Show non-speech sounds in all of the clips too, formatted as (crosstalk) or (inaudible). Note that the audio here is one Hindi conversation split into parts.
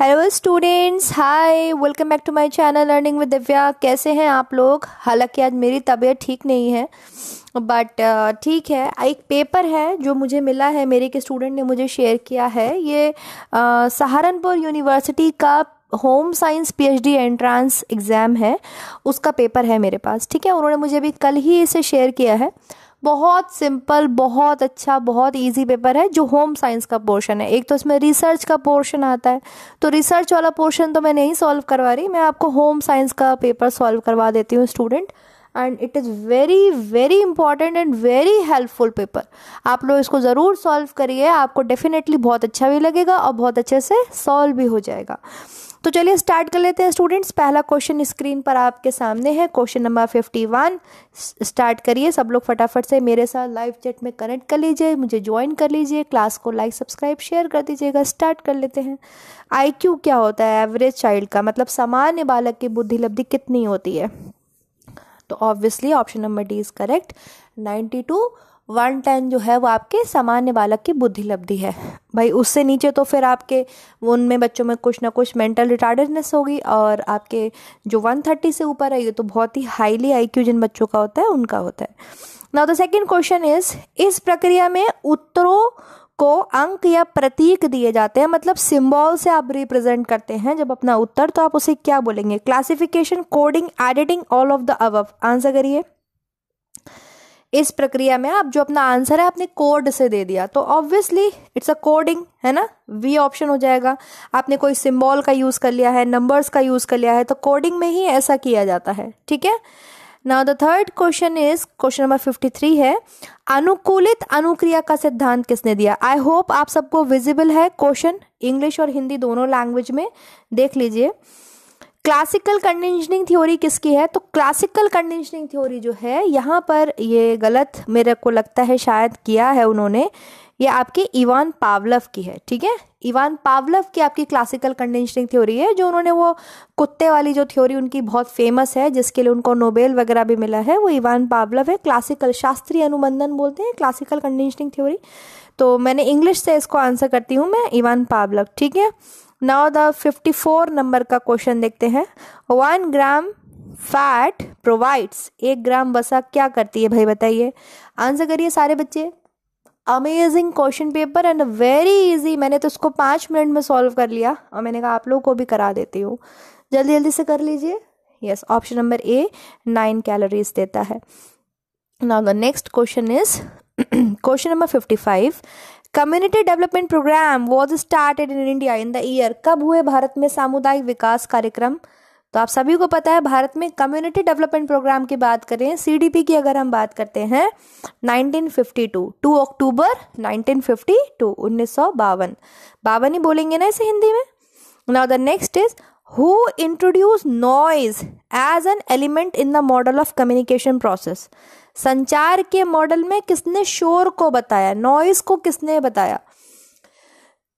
hello students hi welcome back to my channel learning with Divya कैसे हैं आप लोग हालांकि आज मेरी तबीयत ठीक नहीं है बट uh, ठीक है एक पेपर है जो मुझे मिला है मेरे के स्टूडेंट ने मुझे शेयर किया है ये uh, सहारनपुर यूनिवर्सिटी का home science PhD entrance exam है उसका पेपर है मेरे पास ठीक है उन्होंने मुझे अभी कल ही इसे शेयर किया है बहुत सिंपल बहुत अच्छा बहुत ईजी पेपर है जो होम साइंस का पोर्शन है एक तो इसमें रिसर्च का पोर्शन आता है तो रिसर्च वाला पोर्शन तो मैं नहीं सॉल्व करवा रही मैं आपको होम साइंस का पेपर सॉल्व करवा देती हूँ student and it is very very important and very helpful paper आप लोग इसको ज़रूर सॉल्व करिए आपको डेफिनेटली बहुत अच्छा भी लगेगा और बहुत अच्छे से सॉल्व भी हो जाएगा तो चलिए स्टार्ट कर लेते हैं स्टूडेंट्स पहला क्वेश्चन स्क्रीन पर आपके सामने है question number fifty one start करिए सब लोग फटाफट से मेरे साथ लाइव चैट में कनेक्ट कर लीजिए मुझे ज्वाइन कर लीजिए क्लास को लाइक सब्सक्राइब शेयर कर दीजिएगा स्टार्ट कर लेते हैं आई क्या होता है एवरेज चाइल्ड का मतलब सामान्य बालक की बुद्धिलब्धि कितनी होती है तो obviously option number D is correct ninety two one ten जो है वो आपके सामान्य बालक की बुद्धि लब्धि है भाई उससे नीचे तो फिर आपके उनमें बच्चों में कुछ ना कुछ मेंटल रिटार्डनेस होगी और आपके जो वन थर्टी से ऊपर है ये तो बहुत ही हाईली आई क्यू जिन बच्चों का होता है उनका होता है now the second question is इस प्रक्रिया में उत्तरों को अंक या प्रतीक दिए जाते हैं मतलब सिंबल से आप रिप्रेजेंट करते हैं जब अपना उत्तर तो आप उसे क्या बोलेंगे classification coding editing all of the above answer करिए इस प्रक्रिया में आप जो अपना आंसर है आपने कोड से दे दिया तो ऑब्वियसली इट्स अ कोडिंग है ना वी ऑप्शन हो जाएगा आपने कोई सिम्बॉल का यूज़ कर लिया है नंबर्स का यूज़ कर लिया है तो कोडिंग में ही ऐसा किया जाता है ठीक है now the third question is question number fifty three है अनुकूलित अनुक्रिया का सिद्धांत किसने दिया आई होप आप सबको विजिबल है क्वेश्चन इंग्लिश और हिंदी दोनों लैंग्वेज में देख लीजिए क्लासिकल कंडीशनिंग थ्योरी किसकी है तो क्लासिकल कंडीशनिंग थ्योरी जो है यहाँ पर ये गलत मेरे को लगता है शायद किया है उन्होंने ये आपके इवान पावलव की है ठीक है इवान पावलव की आपकी क्लासिकल कंडीशनिंग थ्योरी है जो उन्होंने वो कुत्ते वाली जो थ्योरी उनकी बहुत फेमस है जिसके लिए उनको नोबेल वगैरह भी मिला है वो इवान पावलव है क्लासिकल शास्त्रीय अनुबंधन बोलते हैं क्लासिकल कंडीशनिंग थ्योरी तो मैंने इंग्लिश से इसको आंसर करती हूँ मैं इवान पावलव ठीक है नाउ द 54 नंबर का क्वेश्चन देखते हैं वन ग्राम फैट प्रोवाइड्स एक ग्राम वसा क्या करती है भाई बताइए आंसर करिए सारे बच्चे amazing question paper and very easy मैंने तो उसको पाँच मिनट में सॉल्व कर लिया और मैंने कहा आप लोग को भी करा देती हूँ जल्दी जल्दी से कर लीजिए yes option number A nine calories देता है now the next question is question number fifty five community development programme was started in India in the year कब हुए भारत में सामुदायिक विकास कार्यक्रम तो आप सभी को पता है भारत में कम्युनिटी डेवलपमेंट प्रोग्राम की बात करें सीडीपी की अगर हम बात करते हैं 1952 2 अक्टूबर 1952 उन्नीस सौ बावन बावन ही बोलेंगे ना इसे हिंदी में now the next is who introduce noise as an element in the model of communication process संचार के मॉडल में किसने शोर को बताया नॉइस को किसने बताया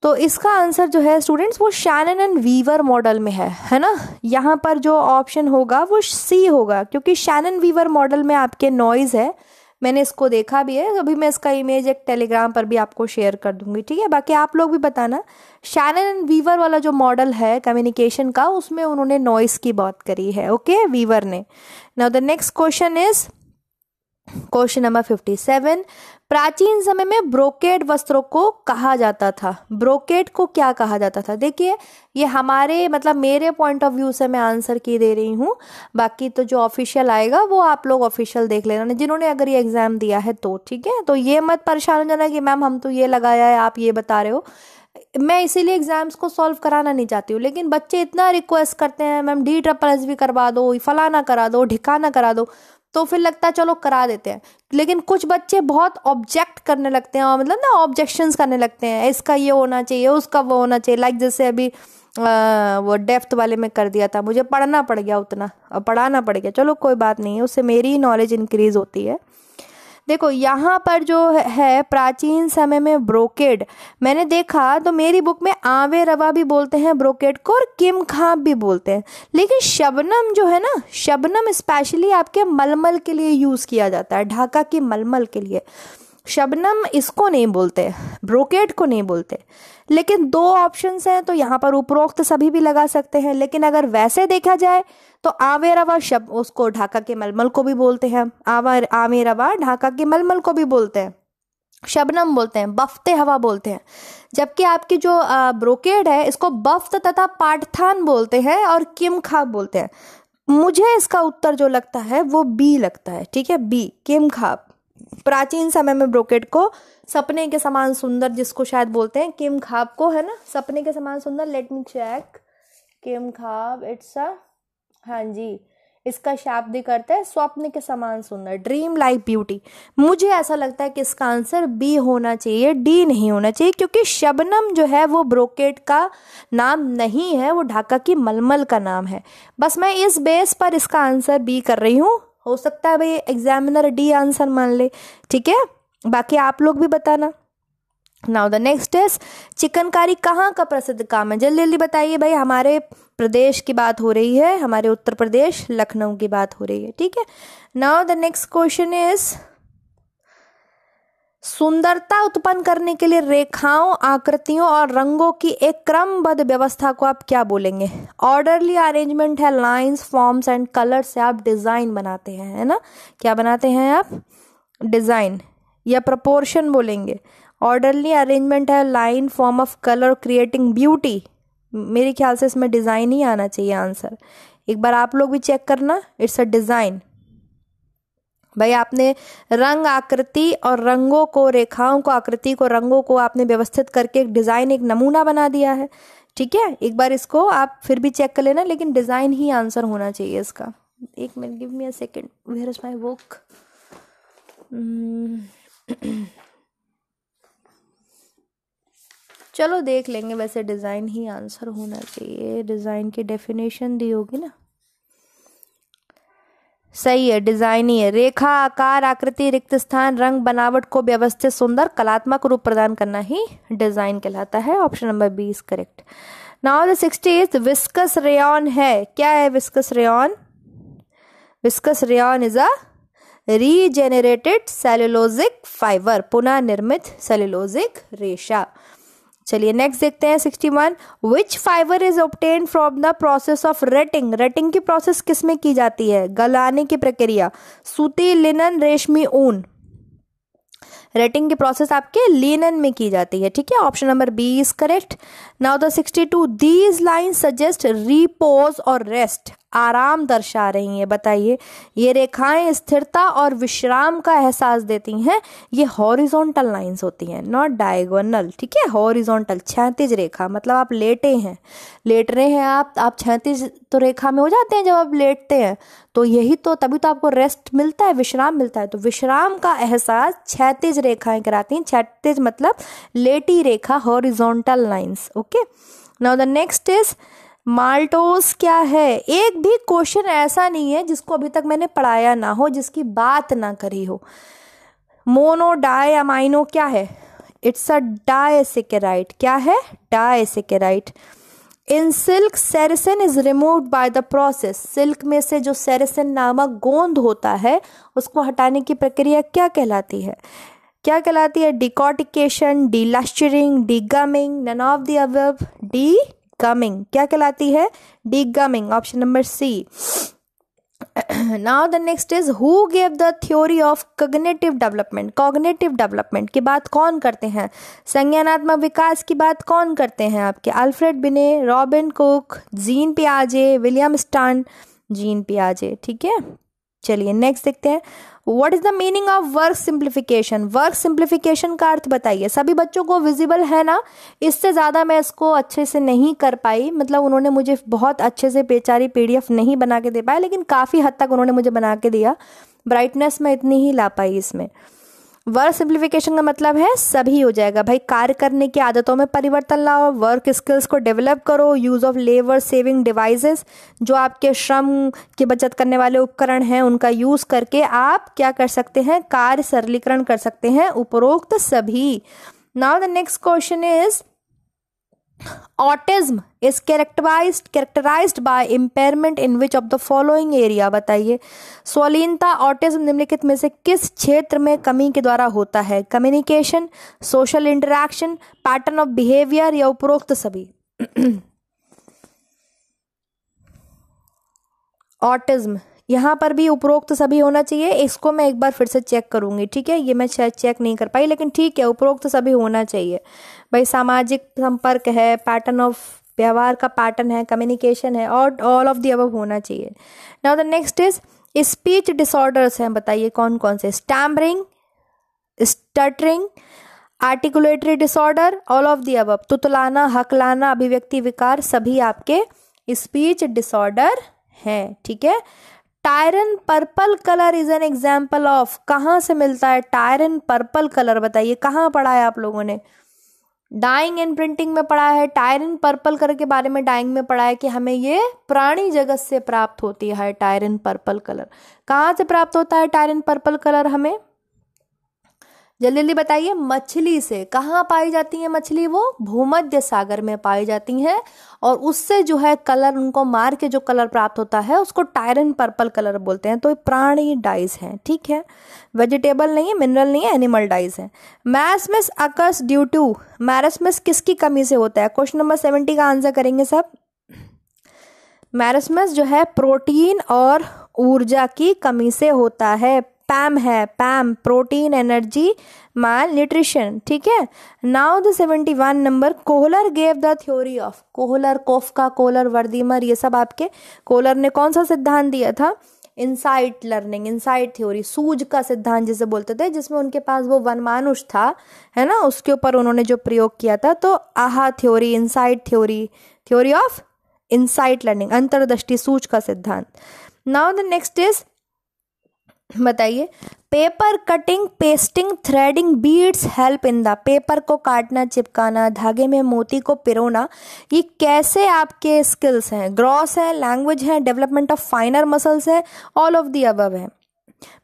तो इसका आंसर जो है स्टूडेंट्स वो शैनन एंड वीवर मॉडल में है है ना यहाँ पर जो ऑप्शन होगा वो सी होगा क्योंकि शैनन वीवर मॉडल में आपके नॉइज है मैंने इसको देखा भी है अभी मैं इसका इमेज एक टेलीग्राम पर भी आपको शेयर कर दूंगी ठीक है बाकी आप लोग भी बताना शैनन एंड वीवर वाला जो मॉडल है कम्युनिकेशन का उसमें उन्होंने नॉइस की बात करी है ओके वीवर ने now the next question is question number fifty seven प्राचीन समय में ब्रोकेड वस्त्रों को कहा जाता था ब्रोकेड को क्या कहा जाता था देखिए ये हमारे मतलब मेरे पॉइंट ऑफ व्यू से मैं आंसर की दे रही हूँ बाकी तो जो ऑफिशियल आएगा वो आप लोग ऑफिशियल देख लेना जिन्होंने अगर ये एग्ज़ाम दिया है तो ठीक है तो ये मत परेशान हो जाना कि मैम हम तो ये लगाया है आप ये बता रहे हो मैं इसीलिए एग्ज़ाम्स को सॉल्व कराना नहीं चाहती हूँ लेकिन बच्चे इतना रिक्वेस्ट करते हैं मैम डी ट्रपल एस भी करवा दो फलाना करा दो ढिकाना करा दो तो फिर लगता है चलो करा देते हैं लेकिन कुछ बच्चे बहुत ऑब्जेक्ट करने लगते हैं और मतलब ना ऑब्जेक्शंस करने लगते हैं इसका ये होना चाहिए उसका वो होना चाहिए लाइक जैसे अभी आ, वो डेफ्थ वाले में कर दिया था मुझे पढ़ना पड़ गया उतना पढ़ाना पड़ गया चलो कोई बात नहीं है उससे मेरी नॉलेज इंक्रीज होती है देखो यहाँ पर जो है प्राचीन समय में ब्रोकेड मैंने देखा तो मेरी बुक में आवे रवा भी बोलते हैं ब्रोकेड को और किम खाप भी बोलते हैं लेकिन शबनम जो है ना शबनम स्पेशली आपके मलमल के लिए यूज़ किया जाता है ढाका के मलमल के लिए शबनम इसको नहीं बोलते ब्रोकेट को नहीं बोलते लेकिन दो ऑप्शंस हैं तो यहाँ पर उपरोक्त सभी भी लगा सकते हैं लेकिन अगर वैसे देखा जाए तो आवेरावा शब्द उसको ढाका के मलमल को भी बोलते हैं आवर आवेरावा ढाका के मलमल को भी बोलते हैं शबनम बोलते हैं बफ्ते हवा बोलते हैं जबकि आपकी जो ब्रोकेड है इसको बफ्त तथा पाठथान बोलते हैं और किम खा बोलते हैं मुझे इसका उत्तर जो लगता है वो बी लगता है ठीक है बी किम खा प्राचीन समय में ब्रोकेट को सपने के समान सुंदर जिसको शायद बोलते हैं किम खाब को है ना सपने के समान सुंदर लेट मी चेक किम खाब इट्स अ हाँ जी इसका शाब्दिक अर्थ है स्वप्न के समान सुंदर ड्रीम लाइक ब्यूटी मुझे ऐसा लगता है कि इसका आंसर बी होना चाहिए डी नहीं होना चाहिए क्योंकि शबनम जो है वो ब्रोकेट का नाम नहीं है वो ढाका की मलमल का नाम है बस मैं इस बेस पर इसका आंसर बी कर रही हूँ हो सकता है भाई एग्जामिनर डी आंसर मान ले ठीक है बाकी आप लोग भी बताना now the next is chikankari कहाँ का प्रसिद्ध काम है जल्दी जल्दी बताइए भाई हमारे प्रदेश की बात हो रही है हमारे उत्तर प्रदेश लखनऊ की बात हो रही है ठीक है now the next question is सुंदरता उत्पन्न करने के लिए रेखाओं आकृतियों और रंगों की एक क्रमबद्ध व्यवस्था को आप क्या बोलेंगे ऑर्डरली अरेंजमेंट है लाइंस फॉर्म्स एंड कलर से आप डिज़ाइन बनाते हैं है ना क्या बनाते हैं आप डिज़ाइन या प्रपोर्शन बोलेंगे ऑर्डरली अरेंजमेंट है line form of colour creating beauty मेरे ख्याल से इसमें डिज़ाइन ही आना चाहिए आंसर एक बार आप लोग भी चेक करना इट्स अ डिज़ाइन भाई आपने रंग आकृति और रंगों को रेखाओं को आकृति को रंगों को आपने व्यवस्थित करके एक डिज़ाइन एक नमूना बना दिया है ठीक है एक बार इसको आप फिर भी चेक कर लेना लेकिन डिज़ाइन ही आंसर होना चाहिए इसका एक minute give me a second where is my book चलो देख लेंगे वैसे डिज़ाइन ही आंसर होना चाहिए डिज़ाइन की डेफिनेशन दी होगी ना सही है डिजाइन ही है रेखा आकार आकृति रिक्त स्थान रंग बनावट को व्यवस्थित सुंदर कलात्मक रूप प्रदान करना ही डिजाइन कहलाता है option number B is correct now the sixty is viscose rayon है क्या है viscose rayon viscose rayon is a regenerated cellulosic fibre पुनः निर्मित सेलुलोजिक रेशा चलिए नेक्स्ट देखते हैं sixty one which fibre is obtain from the process of retting retting की प्रोसेस किस में की जाती है गलाने की प्रक्रिया सूती लिनन रेशमी ऊन रेटिंग की प्रोसेस आपके लिनन में की जाती है ठीक है option number B is correct now the two these line suggest repose और रेस्ट आराम दर्शा रही है बताइए ये रेखाएं स्थिरता और विश्राम का एहसास देती हैं ये हॉरिजॉन्टल लाइंस होती हैं नॉट डायगोनल ठीक है हॉरिजॉन्टल छैतीज रेखा मतलब आप लेटे हैं लेट रहे हैं आप आप छैतीज तो रेखा में हो जाते हैं जब आप लेटते हैं तो यही तो तभी तो आपको रेस्ट मिलता है विश्राम मिलता है तो विश्राम का एहसास छैतीज रेखाएं कराती हैं छैतीज मतलब लेटी रेखा horizontal lines okay okay now the next is maltose क्या है एक भी क्वेश्चन ऐसा नहीं है जिसको अभी तक मैंने पढ़ाया ना हो जिसकी बात ना करी हो मोनो डाई अमाइनो क्या है इट्स अ डायसेकेराइट क्या है disaccharide in silk sericin is remove by the process silk में से जो सेरेसिन नामक गोंद होता है उसको हटाने की प्रक्रिया क्या कहलाती है क्या कहलाती है decortication delustring degumming none of the above degumming क्या कहलाती है degumming option number C now the next is who gave the theory of cognitive development cognitive development की बात कौन करते हैं संज्ञानात्मक विकास की बात कौन करते हैं आपके अल्फ्रेड बिने robin cook gene पियाजे William स्टान gene पियाजे ठीक है चलिए नेक्स्ट देखते हैं what is the meaning of work simplification work simplification का अर्थ बताइए सभी बच्चों को विजिबल है ना इससे ज़्यादा मैं इसको अच्छे से नहीं कर पाई मतलब उन्होंने मुझे बहुत अच्छे से बेचारी पीडीएफ नहीं बना के दे पाया लेकिन काफ़ी हद तक उन्होंने मुझे बना के दिया ब्राइटनेस में इतनी ही ला पाई इसमें वर्क सिंप्लीफिकेशन का मतलब है सभी हो जाएगा भाई कार्य करने की आदतों में परिवर्तन लाओ वर्क स्किल्स को डेवलप करो use of labour saving devices जो आपके श्रम की बचत करने वाले उपकरण हैं उनका यूज़ करके आप क्या कर सकते हैं कार्य सरलीकरण कर सकते हैं उपरोक्त सभी now the next question is autism is characterize characterize by impairment in which of the following area बताइए स्वलीनता ऑटिज्म निम्नलिखित में से किस क्षेत्र में कमी के द्वारा होता है communication social interaction pattern of behaviour या उपरोक्त सभी ऑटिज्म (clears throat) यहाँ पर भी उपरोक्त सभी होना चाहिए इसको मैं एक बार फिर से चेक करूंगी ठीक है ये मैं शायद चेक नहीं कर पाई लेकिन ठीक है उपरोक्त सभी होना चाहिए भाई सामाजिक संपर्क है पैटर्न ऑफ व्यवहार का पैटर्न है कम्युनिकेशन है और ऑल ऑफ दी अब होना चाहिए now the next is speech disorders हैं बताइए कौन कौन से stammering stuttering articulatory disorder all of the above तुतलाना हकलाना अभिव्यक्ति विकार सभी आपके स्पीच डिसऑर्डर हैं ठीक है Tyrian purple colour is an example of कहाँ से मिलता है टायरन पर्पल कलर बताइए कहाँ पढ़ा है आप लोगों ने डाइंग एंड प्रिंटिंग में पढ़ा है टायरन पर्पल कलर के बारे में डाइंग में पढ़ा है कि हमें ये प्राणी जगत से प्राप्त होती है टायरन पर्पल कलर कहाँ से प्राप्त होता है टायरन पर्पल कलर हमें जल्दी जल्दी बताइए मछली से कहाँ पाई जाती है मछली वो भूमध्य सागर में पाई जाती है और उससे जो है कलर उनको मार के जो कलर प्राप्त होता है उसको टायरन पर्पल कलर बोलते हैं तो प्राणी डाइज हैं ठीक है वेजिटेबल नहीं है मिनरल नहीं है एनिमल डाइज है marasmus occurs due to marasmus किसकी कमी से होता है क्वेश्चन नंबर सेवेंटी का आंसर करेंगे सब मैरसमस जो है प्रोटीन और ऊर्जा की कमी से होता है पैम है PEM protein energy malnutrition ठीक है now the seventy one number Kohler gave the theory of Kohler Koffka Kohler Wertheimer ये सब आपके कोहलर ने कौन सा सिद्धांत दिया था इनसाइट लर्निंग इनसाइट थ्योरी सूज का सिद्धांत जिसे बोलते थे जिसमें उनके पास वो वनमानुष था है ना उसके ऊपर उन्होंने जो प्रयोग किया था तो aha theory insight theory theory of insight learning अंतर्दृष्टि सूज का सिद्धांत नाउ द नेक्स्ट इज बताइए paper cutting pasting threading beads help in the paper को काटना चिपकाना धागे में मोती को पिरोना ये कैसे आपके स्किल्स हैं ग्रॉस है लैंग्वेज है डेवलपमेंट ऑफ फाइनर मसल्स है ऑल ऑफ दी अबव है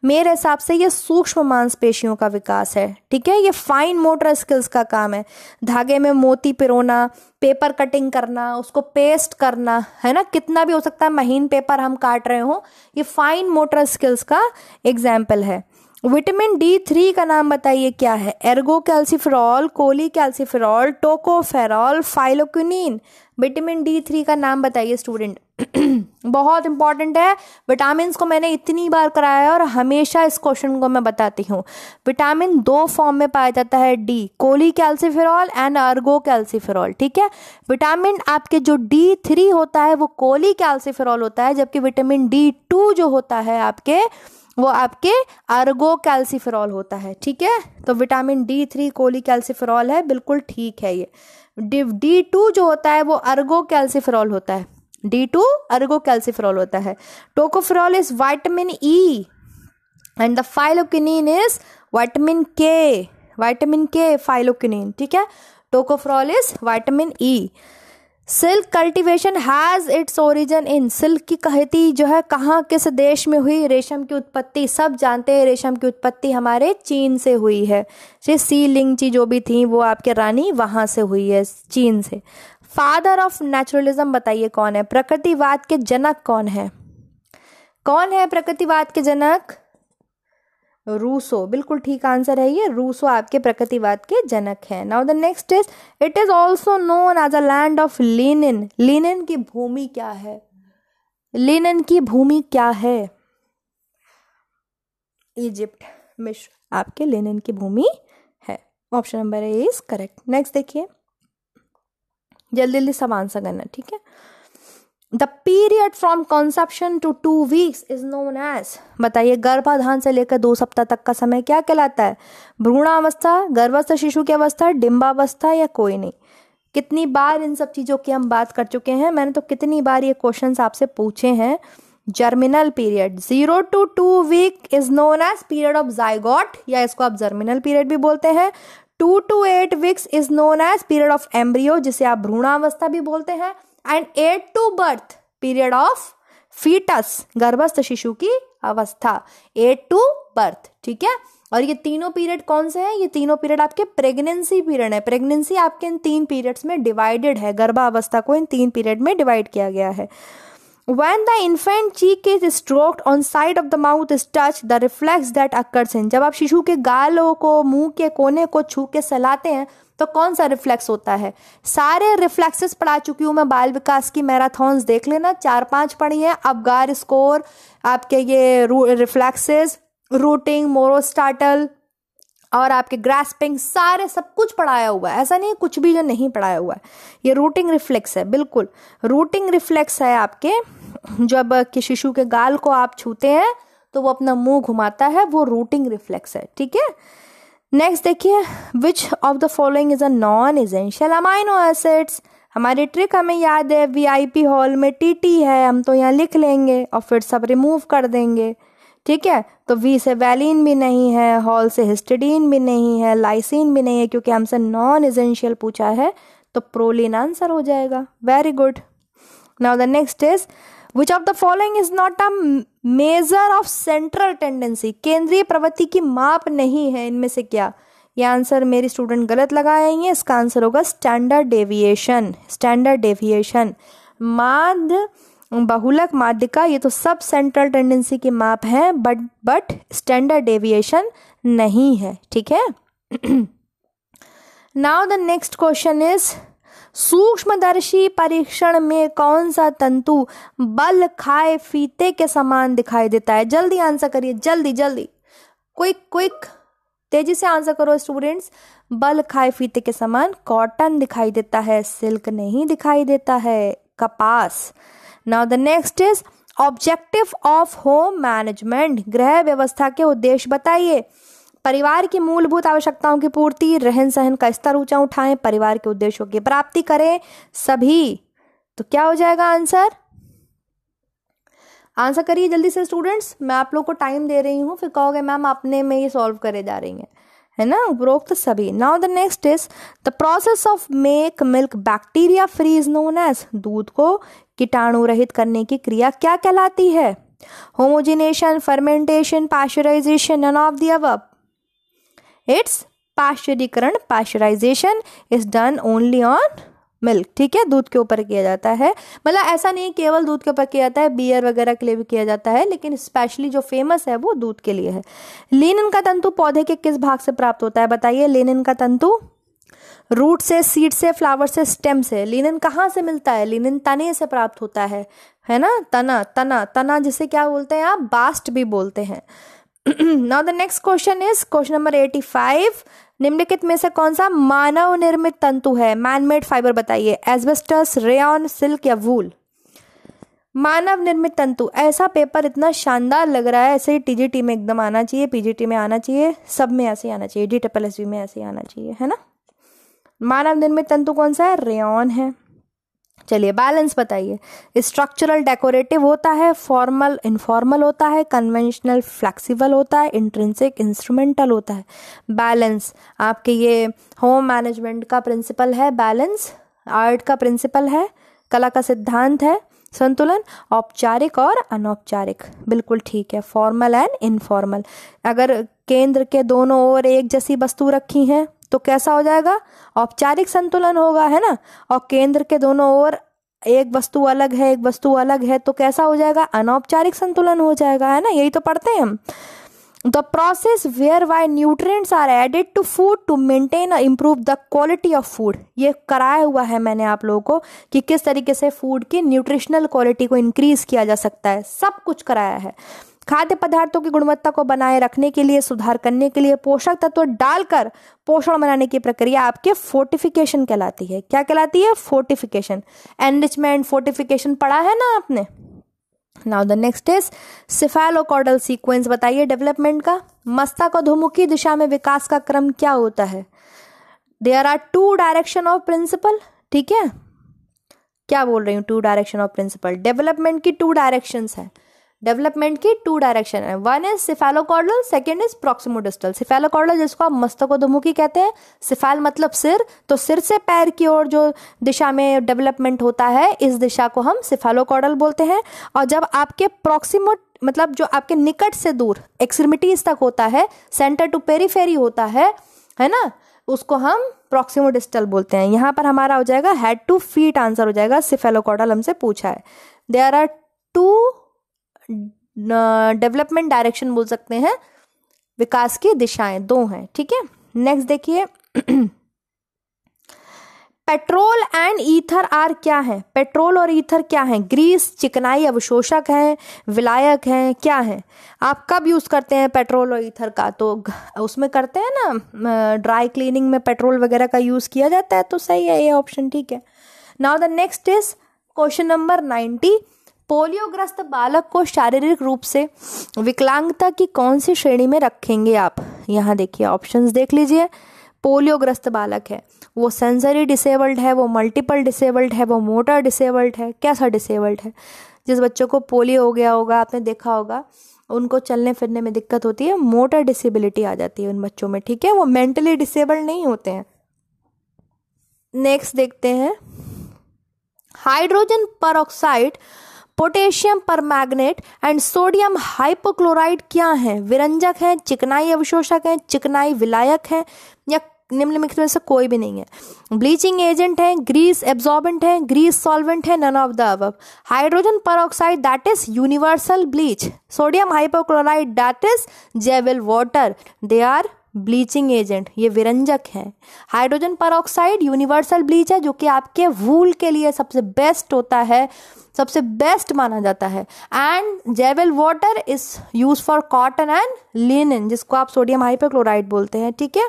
मेरे हिसाब से ये सूक्ष्म मांसपेशियों का विकास है ठीक है ये फाइन मोटर स्किल्स का काम है धागे में मोती पिरोना पेपर कटिंग करना उसको पेस्ट करना है ना कितना भी हो सकता है महीन पेपर हम काट रहे हो ये फाइन मोटर स्किल्स का एग्जाम्पल है विटामिन डी थ्री का नाम बताइए क्या है ergocalciferol cholecalciferol tocopherol phylloquinone vitamin D three का नाम बताइए स्टूडेंट (clears throat) बहुत इंपॉर्टेंट है विटामिन को मैंने इतनी बार कराया है और हमेशा इस क्वेश्चन को मैं बताती हूँ विटामिन दो फॉर्म में पाया जाता है D cholecalciferol and ergocalciferol ठीक है विटामिन आपके जो डी थ्री होता है वो कोली कैल्सिफेरॉल होता है जबकि विटामिन डी टू जो होता है आपके वो आपके अर्गो कैल्सीफेरॉल होता है ठीक है तो vitamin D three cholecalciferol है बिल्कुल ठीक है ये डी डी टू जो होता है वो अर्गो कैल्सीफेरॉल होता है डी टू अर्गो कैल्सीफेरॉल होता है tocopherol is vitamin E and the phylloquinone is vitamin K vitamin K phylloquinone ठीक है tocopherol is vitamin E silk cultivation has its origin in silk की कहती जो है कहाँ किस देश में हुई रेशम की उत्पत्ति सब जानते हैं रेशम की उत्पत्ति हमारे चीन से हुई है जी सी लिंग जी जो भी थी वो आपके रानी वहां से हुई है चीन से फादर ऑफ नेचुरलिज्म बताइए कौन है प्रकृतिवाद के जनक कौन है कौन है प्रकृतिवाद के जनक रूसो बिल्कुल ठीक आंसर है ये रूसो आपके प्रकृतिवाद के जनक है now the next is it is also known as a land of linen linen की भूमि क्या है लेनिन की भूमि क्या है इजिप्ट मिश्र आपके लेनिन की भूमि है option number A is correct next देखिए जल्दी जल्दी सब आंसर करना ठीक है the period from conception to two weeks is known as बताइए गर्भाधान से लेकर दो सप्ताह तक का समय क्या कहलाता है भ्रूणावस्था गर्भस्थ शिशु की अवस्था डिम्बावस्था या कोई नहीं कितनी बार इन सब चीज़ों की हम बात कर चुके हैं मैंने तो कितनी बार ये क्वेश्चन आपसे पूछे हैं germinal period zero to two week is known as period of zygote या इसको आप जर्मिनल पीरियड भी बोलते हैं two to eight weeks is known as period of embryo जिसे आप भ्रूणावस्था भी बोलते हैं and eight to birth period of foetus गर्भस्थ शिशु की अवस्था एट टू बर्थ ठीक है और ये तीनों पीरियड कौन से हैं ये तीनों पीरियड आपके प्रेगनेंसी पीरियड है प्रेगनेंसी आपके इन तीन पीरियड्स में डिवाइडेड है गर्भावस्था को इन तीन पीरियड में डिवाइड किया गया है when the infant cheek is stroke on side of the mouth is touch the reflex that occurs जब आप शिशु के गालों को मुंह के कोने को छू के सहलाते हैं तो कौन सा रिफ्लेक्स होता है सारे रिफ्लेक्सेस पढ़ा चुकी हूँ मैं बाल विकास की मैराथॉन्स देख लेना चार पांच पढ़ी हैं अबगार स्कोर आपके ये रिफ्लेक्सेस रूटिंग मोरोस्टाटल और आपके ग्रास्पिंग सारे सब कुछ पढ़ाया हुआ है ऐसा नहीं कुछ भी जो नहीं पढ़ाया हुआ है ये रूटिंग रिफ्लेक्स है बिल्कुल रूटिंग रिफ्लेक्स है आपके जब कि शिशु के गाल को आप छूते हैं तो वो अपना मुंह घुमाता है वो रूटिंग रिफ्लेक्स है ठीक है नेक्स्ट देखिए which of the following is a non essential amino acids हमारी ट्रिक हमें याद है वीआईपी हॉल में टीटी है हम तो यहाँ लिख लेंगे और फिर सब रिमूव कर देंगे ठीक है तो वी से वैलिन भी नहीं है हॉल से हिस्टिडीन भी नहीं है लाइसिन भी नहीं है क्योंकि हमसे नॉन इजेंशियल पूछा है तो प्रोलिन आंसर हो जाएगा very good now the next is which of the following is not a measure of central tendency केंद्रीय प्रवृत्ति की माप नहीं है इनमें से क्या यह आंसर मेरे स्टूडेंट गलत लगाएंगे इसका आंसर होगा स्टैंडर्ड डेविएशन स्टैंडर्ड डेविएशन माध्य बहुलक माध्यिका ये तो सब सेंट्रल टेंडेंसी की माप है बट बट स्टैंडर्ड डेविएशन नहीं है ठीक है now the next question is सूक्ष्मदर्शी परीक्षण में कौन सा तंतु बल खाए फीते के समान दिखाई देता है जल्दी आंसर करिए जल्दी जल्दी क्विक क्विक तेजी से आंसर करो स्टूडेंट्स बल खाए फीते के समान कॉटन दिखाई देता है सिल्क नहीं दिखाई देता है कपास now the next is objective of home management गृह व्यवस्था के उद्देश्य बताइए परिवार की मूलभूत आवश्यकताओं की पूर्ति रहन सहन का स्तर ऊंचा उठाएं परिवार के उद्देश्यों की प्राप्ति करें सभी तो क्या हो जाएगा आंसर आंसर करिए जल्दी से स्टूडेंट्स मैं आप लोग को टाइम दे रही हूँ फिर कहोगे मैम अपने में ये सॉल्व करे जा रही हैं है ना उपरोक्त सभी now the next is the process of make milk bacteria free is known as दूध को कीटाणु रहित करने की क्रिया क्या कहलाती है homogenisation fermentation pasteurisation none of the above it's पाश्चरीकरण pasteurisation is done only on milk ठीक है दूध के ऊपर किया जाता है मतलब ऐसा नहीं केवल दूध के ऊपर किया जाता है बियर वगैरह के लिए भी किया जाता है लेकिन स्पेशली जो फेमस है वो दूध के लिए है लेनिन का तंतु पौधे के किस भाग से प्राप्त होता है बताइए लेनिन का तंतु रूट से सीड से फ्लावर से स्टेम से लिनन कहाँ से मिलता है लिनन तने से प्राप्त होता है है ना तना तना तना जिसे क्या बोलते हैं आप बास्ट भी बोलते हैं now the next question is question number eighty five निम्नलिखित में से कौन सा मानव निर्मित तंतु है मैनमेड फाइबर बताइए एजबेस्टस रेन सिल्क या वूल मानव निर्मित तंतु ऐसा पेपर इतना शानदार लग रहा है ऐसे ही टीजीटी में एकदम आना चाहिए पीजीटी में आना चाहिए सब में ऐसे ही आना चाहिए डी टपल एस में ऐसे ही आना चाहिए है ना मानव निर्मित तंतु कौन सा है रेन है चलिए बैलेंस बताइए स्ट्रक्चरल डेकोरेटिव होता है फॉर्मल इनफॉर्मल होता है कन्वेंशनल फ्लेक्सिबल होता है इंट्रेंसिक इंस्ट्रूमेंटल होता है बैलेंस आपके ये होम मैनेजमेंट का प्रिंसिपल है बैलेंस आर्ट का प्रिंसिपल है कला का सिद्धांत है संतुलन औपचारिक और अनौपचारिक बिल्कुल ठीक है फॉर्मल एंड इनफॉर्मल अगर केंद्र के दोनों ओर एक जैसी वस्तु रखी हैं तो कैसा हो जाएगा औपचारिक संतुलन होगा है ना और केंद्र के दोनों ओर एक वस्तु अलग है एक वस्तु अलग है तो कैसा हो जाएगा अनौपचारिक संतुलन हो जाएगा है ना यही तो पढ़ते हैं हम the process whereby nutrients are added to food to maintain improve the quality of food ये कराया हुआ है मैंने आप लोगों को कि किस तरीके से फूड की न्यूट्रिशनल क्वालिटी को इंक्रीज किया जा सकता है सब कुछ कराया है खाद्य पदार्थों की गुणवत्ता को बनाए रखने के लिए सुधार करने के लिए पोषक तत्व डालकर पोषण बनाने की प्रक्रिया आपके फोर्टिफिकेशन कहलाती है क्या कहलाती है फोर्टिफिकेशन एनरिचमेंट फोर्टिफिकेशन पढ़ा है ना आपने now the next is cephalocaudal sequence बताइए डेवलपमेंट का मस्तक धुमुखी दिशा में विकास का क्रम क्या होता है there are two direction of principle ठीक है क्या बोल रही हूँ two direction of principle development की टू डायरेक्शंस हैं डेवलपमेंट की टू डायरेक्शन है one is cephalocaudal second is proximodistal cephalocaudal जिसको आप मस्तकोधमुखी कहते हैं सिफाल मतलब सिर तो सिर से पैर की ओर जो दिशा में डेवलपमेंट होता है इस दिशा को हम सिफेलोकॉर्डल बोलते हैं और जब आपके प्रोक्सीमो मतलब जो आपके निकट से दूर एक्सट्रीमिटीज तक होता है सेंटर टू पेरीफेरी होता है है ना उसको हम प्रोक्सीमोडिस्टल बोलते हैं यहाँ पर हमारा हो जाएगा हेड टू फीट आंसर हो जाएगा सिफेलोकॉर्डल हमसे पूछा है there are two development direction बोल सकते हैं विकास की दिशाएं दो हैं ठीक है नेक्स्ट देखिए पेट्रोल एंड ईथर आर क्या है पेट्रोल और ईथर क्या है ग्रीस चिकनाई अवशोषक है विलायक है क्या है आप कब यूज़ करते हैं पेट्रोल और ईथर का तो उसमें करते हैं ना ड्राई क्लीनिंग में पेट्रोल वगैरह का यूज़ किया जाता है तो सही है ये ऑप्शन ठीक है now the next is question number ninety पोलियोग्रस्त बालक को शारीरिक रूप से विकलांगता की कौन सी श्रेणी में रखेंगे आप यहाँ देखिए ऑप्शंस देख लीजिए पोलियोग्रस्त बालक है वो सेंसरी डिसेबल्ड है वो मल्टीपल डिसेबल्ड है वो मोटर डिसेबल्ड है कैसा डिसेबल्ड है जिस बच्चों को पोलियो हो गया होगा आपने देखा होगा उनको चलने फिरने में दिक्कत होती है मोटर डिसेबिलिटी आ जाती है उन बच्चों में ठीक है वो मेंटली डिसेबल्ड नहीं होते हैं नेक्स्ट देखते हैं हाइड्रोजन पर पोटेशियम पर मैग्नेट एंड सोडियम हाइपोक्लोराइड क्या हैं विरंजक हैं चिकनाई अवशोषक हैं चिकनाई विलायक हैं या निम्नलिखित में से कोई भी नहीं है ब्लीचिंग एजेंट है ग्रीस एब्जॉर्बेंट है ग्रीस सॉल्वेंट है नन ऑफ द अब hydrogen peroxide that is universal bleach sodium hypochlorite that is javelle water they are bleaching agent ये विरंजक हैं हाइड्रोजन परऑक्साइड यूनिवर्सल ब्लीच है जो कि आपके वूल के लिए सबसे बेस्ट होता है सबसे बेस्ट माना जाता है and javelle water is use for cotton and linen जिसको आप सोडियम हाइपोक्लोराइड बोलते हैं ठीक है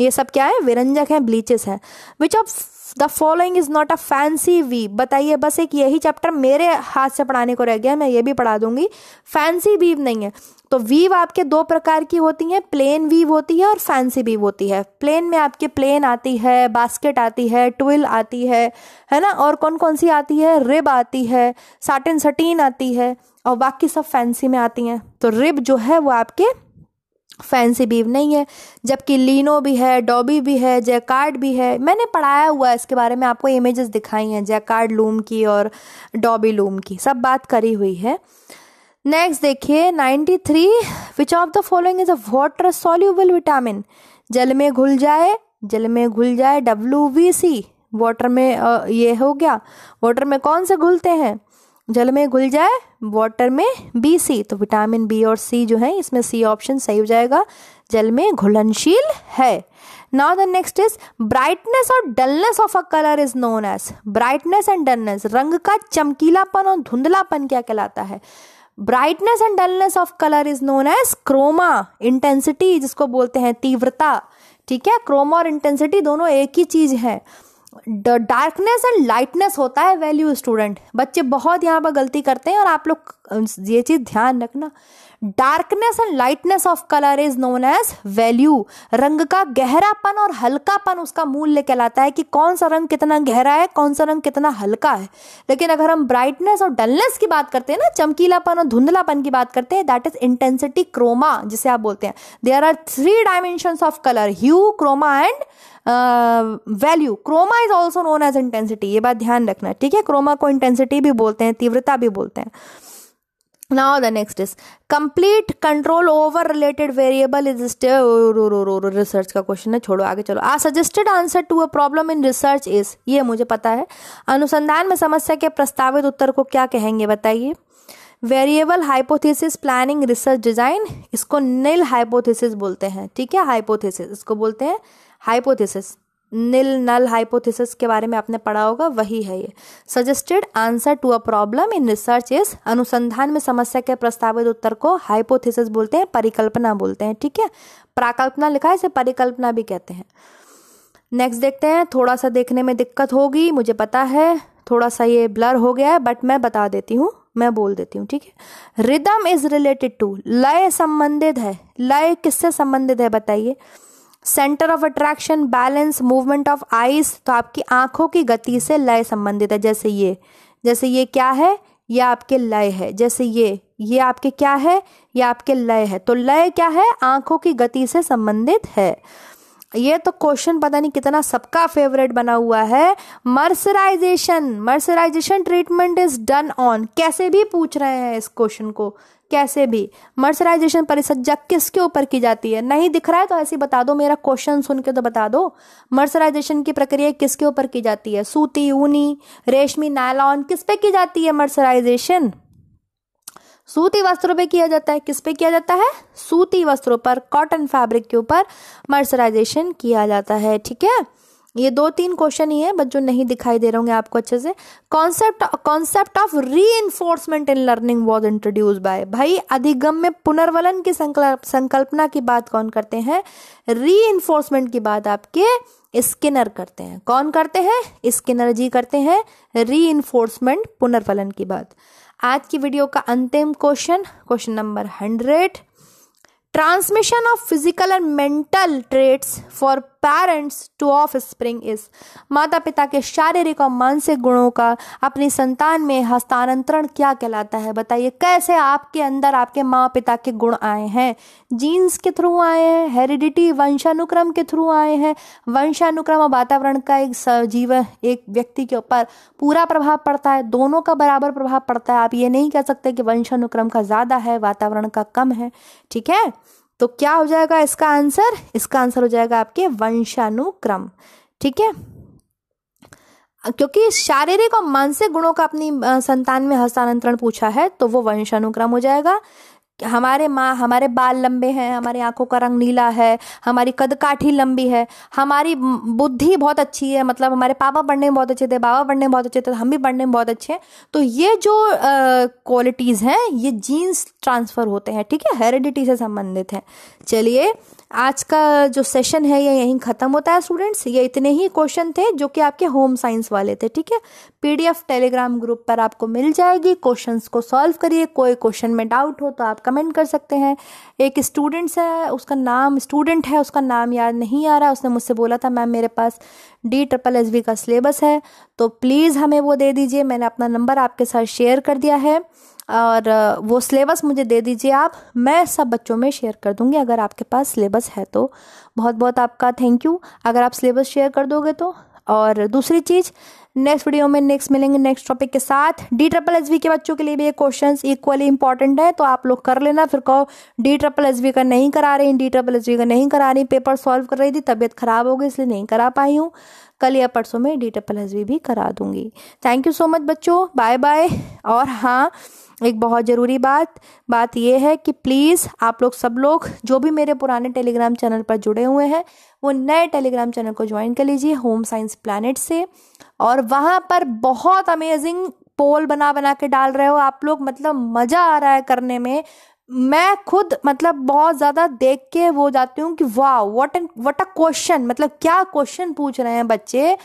ये सब क्या है विरंजक हैं ब्लीचेस हैं which of the following is not a fancy वी बताइए बस एक यही चैप्टर मेरे हाथ से पढ़ाने को रह गया मैं ये भी पढ़ा दूंगी फैंसी वीव नहीं है तो वीव आपके दो प्रकार की होती हैं प्लेन वीव होती है और फैंसी वीव होती है प्लेन में आपके प्लेन आती है बास्केट आती है ट्विल आती है है ना और कौन कौन सी आती है रिब आती है साटिन सटीन आती है और बाकी सब फैंसी में आती हैं तो रिब जो है वो आपके फैंसी बीव नहीं है जबकि लीनो भी है डॉबी भी है जैकार्ड भी है मैंने पढ़ाया हुआ है इसके बारे में आपको इमेजेस दिखाई हैं जैकार्ड लूम की और डॉबी लूम की सब बात करी हुई है नेक्स्ट देखिए 93 which of the following is a water soluble vitamin जल में घुल जाए जल में घुल जाए डब्ल्यू वी सी वॉटर में ये हो गया वॉटर में कौन से घुलते हैं जल में घुल जाए वॉटर में बी सी तो विटामिन बी और सी जो है इसमें सी ऑप्शन सही हो जाएगा जल में घुलनशील है now the next is brightness और dullness of a colour is known as brightness and dullness रंग का चमकीलापन और धुंधलापन क्या कहलाता है brightness and dullness of colour is known as chroma intensity जिसको बोलते हैं तीव्रता ठीक है क्रोमा और इंटेंसिटी दोनों एक ही चीज है डार्कनेस एंड लाइटनेस होता है वैल्यू स्टूडेंट बच्चे बहुत यहाँ पर गलती करते हैं और आप लोग ये चीज़ ध्यान रखना darkness and lightness of colour is known as value रंग का गहरापन और हल्कापन उसका मूल्य कहलाता है कि कौन सा रंग कितना गहरा है कौन सा रंग कितना हल्का है लेकिन अगर हम ब्राइटनेस और डलनेस की बात करते हैं ना चमकीलापन और धुंधलापन की बात करते हैं दैट इज इंटेंसिटी क्रोमा जिसे आप बोलते हैं there are three dimension of colour hue chroma and value chroma is also known as intensity ये बात ध्यान रखना ठीक है क्रोमा को इंटेंसिटी भी बोलते हैं तीव्रता भी बोलते हैं now the next is complete control over related variable is still research का क्वेश्चन है छोड़ो आगे चलो a suggested answer to a problem in research is ये मुझे पता है अनुसंधान में समस्या के प्रस्तावित उत्तर को क्या कहेंगे बताइए variable hypothesis planning research design इसको नील हाइपोथेसिस बोलते हैं ठीक है हाइपोथेसिस इसको बोलते हैं हाइपोथेसिस निल नल हाइपोथेसिस के बारे में आपने पढ़ा होगा वही है ये suggested answer to a problem in research is अनुसंधान में समस्या के प्रस्तावित उत्तर को हाइपोथेसिस बोलते हैं परिकल्पना बोलते हैं ठीक है प्राकल्पना लिखा है इसे परिकल्पना भी कहते हैं नेक्स्ट देखते हैं थोड़ा सा देखने में दिक्कत होगी मुझे पता है थोड़ा सा ये ब्लर हो गया है बट मैं बता देती हूँ मैं बोल देती हूँ ठीक है रिदम इज रिलेटेड टू लय संबंधित है लय किससे संबंधित है बताइए centre of attraction balance movement of eyes तो आपकी आंखों की गति से लय संबंधित है जैसे ये जैसे ये क्या है ये आपके लय है जैसे ये ये आपके क्या है ये आपके लय है तो लय क्या है आंखों की गति से संबंधित है ये तो क्वेश्चन पता नहीं कितना सबका फेवरेट बना हुआ है mercerization mercerization treatment is done on कैसे भी पूछ रहे हैं इस क्वेश्चन को कैसे भी मर्सराइजेशन परिसज्जा किसके ऊपर की जाती है नहीं दिख रहा है तो ऐसे बता दो मेरा क्वेश्चन सुन के तो बता दो मर्सराइजेशन की प्रक्रिया किसके ऊपर की जाती है सूती ऊनी रेशमी नायलॉन किस पे की जाती है मर्सराइजेशन सूती वस्त्रों पे किया जाता है किस पे किया जाता है सूती वस्त्रों पर कॉटन फैब्रिक के ऊपर मर्सराइजेशन किया जाता है ठीक है ये दो तीन क्वेश्चन ही है बट जो नहीं दिखाई दे रहे होंगे आपको अच्छे से concept concept of reinforcement in learning was introduce by भाई अधिगम में पुनर्वलन की संकल्प संकल्पना की बात कौन करते हैं री इन्फोर्समेंट की बात आपके स्किनर करते हैं कौन करते हैं स्किनर जी करते हैं री इन्फोर्समेंट पुनर्वलन की बात आज की वीडियो का अंतिम question question number hundred transmission of physical and mental traits for parents to offspring is माता पिता के शारीरिक और मानसिक गुणों का अपनी संतान में हस्तांतरण क्या कहलाता है बताइए कैसे आपके अंदर आपके माँ पिता के गुण आए हैं जीन्स के थ्रू आए हैं हेरिडिटी वंशानुक्रम के थ्रू आए हैं वंशानुक्रम और वातावरण का एक जीवन एक व्यक्ति के ऊपर पूरा प्रभाव पड़ता है दोनों का बराबर प्रभाव पड़ता है आप ये नहीं कह सकते कि वंशानुक्रम का ज़्यादा है वातावरण का कम है ठीक है तो क्या हो जाएगा इसका आंसर इसका आंसर हो जाएगा आपके वंशानुक्रम ठीक है क्योंकि शारीरिक और मानसिक गुणों का अपनी संतान में हस्तांतरण पूछा है तो वो वंशानुक्रम हो जाएगा हमारे माँ हमारे बाल लंबे हैं हमारी आंखों का रंग नीला है हमारी कद काठी लंबी है हमारी बुद्धि बहुत अच्छी है मतलब हमारे पापा पढ़ने में बहुत अच्छे थे बाबा पढ़ने में बहुत अच्छे थे हम भी पढ़ने में बहुत अच्छे हैं तो ये जो क्वालिटीज़ हैं ये जीन्स ट्रांसफ़र होते हैं ठीक है हेरिडिटी से संबंधित है चलिए आज का जो सेशन है ये यहीं ख़त्म होता है स्टूडेंट्स ये इतने ही क्वेश्चन थे जो कि आपके होम साइंस वाले थे ठीक है पीडीएफ टेलीग्राम ग्रुप पर आपको मिल जाएगी क्वेश्चंस को सॉल्व करिए कोई क्वेश्चन में डाउट हो तो आप कमेंट कर सकते हैं एक स्टूडेंट्स है उसका नाम स्टूडेंट है उसका नाम याद नहीं आ रहा उसने मुझसे बोला था मैम मेरे पास डी ट्रिपल एस का सिलेबस है तो प्लीज़ हमें वो दे दीजिए मैंने अपना नंबर आपके साथ शेयर कर दिया है और वो सिलेबस मुझे दे दीजिए आप मैं सब बच्चों में शेयर कर दूंगी अगर आपके पास सिलेबस है तो बहुत बहुत आपका थैंक यू अगर आप सिलेबस शेयर कर दोगे तो और दूसरी चीज़ नेक्स्ट वीडियो में नेक्स्ट मिलेंगे नेक्स्ट टॉपिक के साथ डी ट्रिपल एस के बच्चों के लिए भी ये क्वेश्चन इक्वली इंपॉर्टेंट है तो आप लोग कर लेना फिर कहो डी ट्रिपल एस का नहीं करा रही डी ट्रिपल एस का नहीं करा रही पेपर सॉल्व कर रही थी तबीयत खराब हो गई इसलिए नहीं करा पाई हूँ कल या परसों में डी टपल एस भी करा दूंगी थैंक यू सो मच बच्चों बाय बाय और हाँ एक बहुत ज़रूरी बात बात यह है कि प्लीज़ आप लोग सब लोग जो भी मेरे पुराने टेलीग्राम चैनल पर जुड़े हुए हैं वो नए टेलीग्राम चैनल को ज्वाइन कर लीजिए होम साइंस प्लानट से और वहाँ पर बहुत अमेजिंग पोल बना बना के डाल रहे हो आप लोग मतलब मज़ा आ रहा है करने में मैं खुद मतलब बहुत ज़्यादा देख के वो जाती हूँ कि वाह what an what a question मतलब क्या क्वेश्चन पूछ रहे हैं बच्चे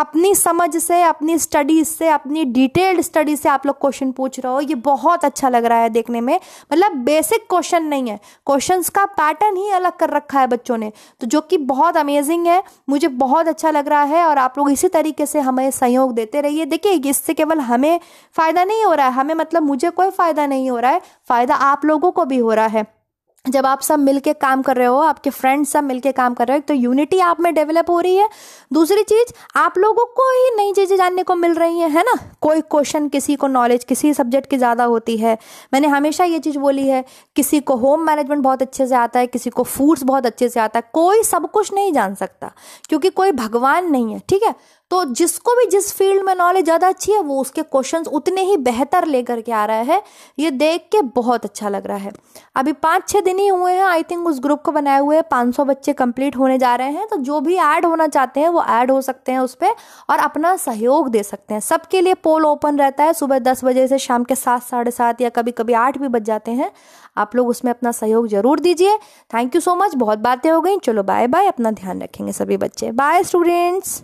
अपनी समझ से अपनी स्टडीज से अपनी डिटेल्ड स्टडी से आप लोग क्वेश्चन पूछ रहे हो ये बहुत अच्छा लग रहा है देखने में मतलब बेसिक क्वेश्चन नहीं है क्वेश्चंस का पैटर्न ही अलग कर रखा है बच्चों ने तो जो कि बहुत अमेजिंग है मुझे बहुत अच्छा लग रहा है और आप लोग इसी तरीके से हमें सहयोग देते रहिए देखिए इससे केवल हमें फ़ायदा नहीं हो रहा है हमें मतलब मुझे कोई फ़ायदा नहीं हो रहा है फ़ायदा आप लोगों को भी हो रहा है जब आप सब मिलके काम कर रहे हो आपके फ्रेंड्स सब मिलके काम कर रहे हो एक तो यूनिटी आप में डेवलप हो रही है दूसरी चीज आप लोगों को ही नई चीज़ें जानने को मिल रही है, है ना कोई क्वेश्चन किसी को नॉलेज किसी सब्जेक्ट की ज़्यादा होती है मैंने हमेशा ये चीज़ बोली है किसी को होम मैनेजमेंट बहुत अच्छे से आता है किसी को फूड्स बहुत अच्छे से आता है कोई सब कुछ नहीं जान सकता क्योंकि कोई भगवान नहीं है ठीक है तो जिसको भी जिस फील्ड में नॉलेज ज़्यादा अच्छी है वो उसके क्वेश्चंस उतने ही बेहतर लेकर के आ रहा है ये देख के बहुत अच्छा लग रहा है अभी पाँच छः दिन ही हुए हैं आई थिंक उस ग्रुप को बनाए हुए पाँच सौ बच्चे कंप्लीट होने जा रहे हैं तो जो भी ऐड होना चाहते हैं वो ऐड हो सकते हैं उस पर और अपना सहयोग दे सकते हैं सबके लिए पोल ओपन रहता है सुबह दस बजे से शाम के सात साढ़े सात या कभी कभी आठ भी बज जाते हैं आप लोग उसमें अपना सहयोग जरूर दीजिए थैंक यू सो मच बहुत बातें हो गई चलो बाय बाय अपना ध्यान रखेंगे सभी बच्चे बाय स्टूडेंट्स